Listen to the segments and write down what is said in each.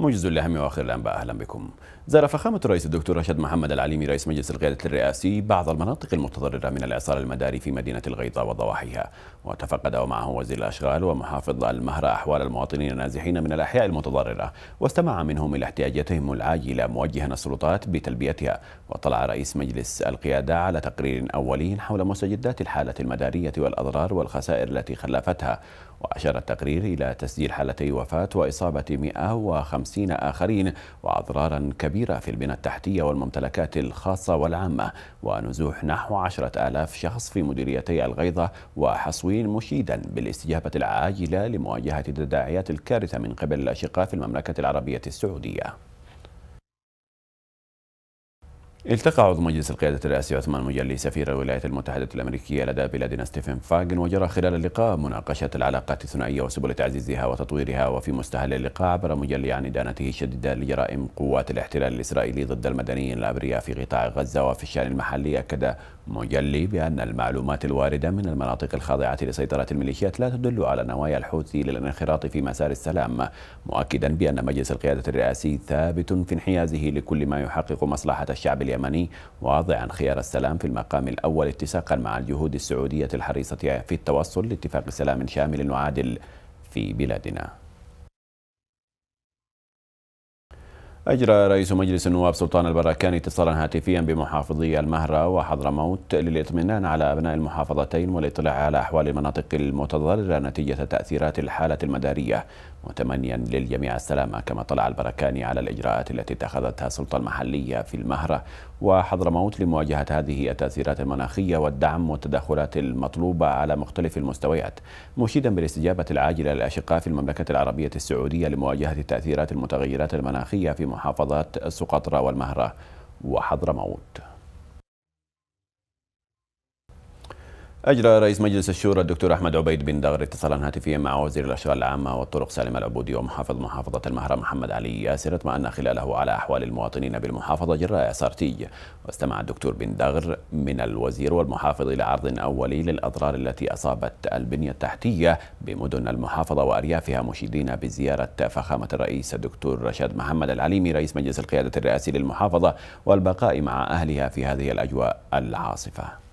موجز الأهم وآخر الأنباء أهلا بكم زار فخامة الرئيس الدكتور رشاد محمد العليمي رئيس مجلس القيادة الرئاسي بعض المناطق المتضررة من الإعصار المداري في مدينة الغيطة وضواحيها وتفقد ومعه وزير الأشغال ومحافظ المهرة أحوال المواطنين النازحين من الأحياء المتضررة واستمع منهم إلى احتياجاتهم العاجلة موجها السلطات بتلبيتها وطلع رئيس مجلس القيادة على تقرير أولي حول مستجدات الحالة المدارية والأضرار والخسائر التي خلفتها وأشار التقرير إلى تسجيل حالتي وفاة وإصابة 105 50 آخرين وأضرارا كبيرة في البنى التحتية والممتلكات الخاصة والعامة ونزوح نحو عشرة آلاف شخص في مديريتي الغيضة وحصوين مشيدا بالاستجابة العاجلة لمواجهة تداعيات الكارثة من قبل الأشقاء في المملكة العربية السعودية التقى عضو مجلس القيادة الرئاسي عثمان مجلي سفير الولايات المتحدة الأمريكية لدى بلادنا ستيفن فاغن وجرى خلال اللقاء مناقشة العلاقات الثنائية وسبل تعزيزها وتطويرها وفي مستهل اللقاء عبر مجلي عن إدانته الشديدة لجرائم قوات الاحتلال الإسرائيلي ضد المدنيين الأبرياء في قطاع غزة وفي الشأن المحلي أكد مجلي بأن المعلومات الواردة من المناطق الخاضعة لسيطرة الميليشيات لا تدل على نوايا الحوثي للانخراط في مسار السلام مؤكدا بأن مجلس القيادة الرئاسي ثابت في انحيازه لكل ما يحقق مصلحة الشعب اليمني واضعا خيار السلام في المقام الأول اتساقا مع الجهود السعودية الحريصة في التوصل لاتفاق سلام شامل وعادل في بلادنا أجرى رئيس مجلس النواب سلطان البركان اتصالا هاتفيا بمحافظي المهرة وحضرموت للإطمئنان على أبناء المحافظتين والاطلاع على أحوال المناطق المتضررة نتيجة تأثيرات الحالة المدارية متمنيا للجميع السلامة كما طلع البركاني على الإجراءات التي اتخذتها السلطة المحلية في المهرة وحضرموت لمواجهة هذه التأثيرات المناخية والدعم والتدخلات المطلوبة على مختلف المستويات مشيدا بالاستجابة العاجلة للأشقاء في المملكة العربية السعودية لمواجهة تأثيرات المتغيرات المناخية في محافظات سقطرى والمهرة وحضرموت أجرى رئيس مجلس الشورى الدكتور أحمد عبيد بن دغر اتصالا هاتفيا مع وزير الأشغال العامة والطرق سالم العبودي ومحافظ محافظة المهرة محمد علي ياسر اطمأن خلاله على أحوال المواطنين بالمحافظة جراء سارتي واستمع الدكتور بن دغر من الوزير والمحافظ إلى عرض أولي للأضرار التي أصابت البنية التحتية بمدن المحافظة وأريافها مشيدين بزيارة فخامة الرئيس الدكتور رشاد محمد العليمي رئيس مجلس القيادة الرئاسي للمحافظة والبقاء مع أهلها في هذه الأجواء العاصفة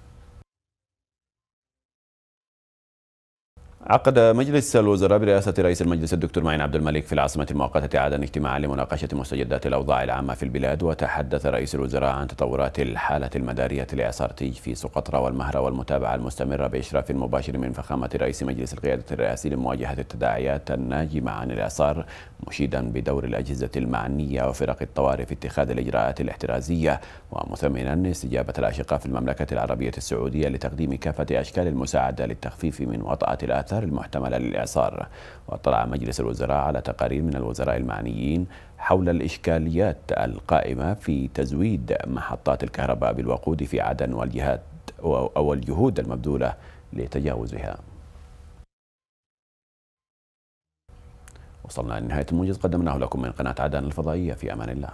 عقد مجلس الوزراء برئاسة رئيس المجلس الدكتور معين عبد الملك في العاصمة المؤقتة عدن اجتماعا لمناقشة مستجدات الأوضاع العامة في البلاد وتحدث رئيس الوزراء عن تطورات الحالة المدارية الإعصارتي في سقطرى والمهرة والمتابعة المستمرة بإشراف مباشر من فخامة رئيس مجلس القيادة الرئاسي لمواجهة التداعيات الناجمة عن الإعصار مشيدا بدور الأجهزة المعنية وفرق الطوارئ في اتخاذ الإجراءات الاحترازية ومثمنا استجابة الأشقاء في المملكة العربية السعودية لتقديم كافة أشكال المساعدة للتخفيف من وطأة الآثار المحتملة للإعصار واطلع مجلس الوزراء على تقارير من الوزراء المعنيين حول الإشكاليات القائمة في تزويد محطات الكهرباء بالوقود في عدن والجهات أو الجهود المبذولة لتجاوزها وصلنا لنهاية الموجز قدمناه لكم من قناة عدن الفضائية في أمان الله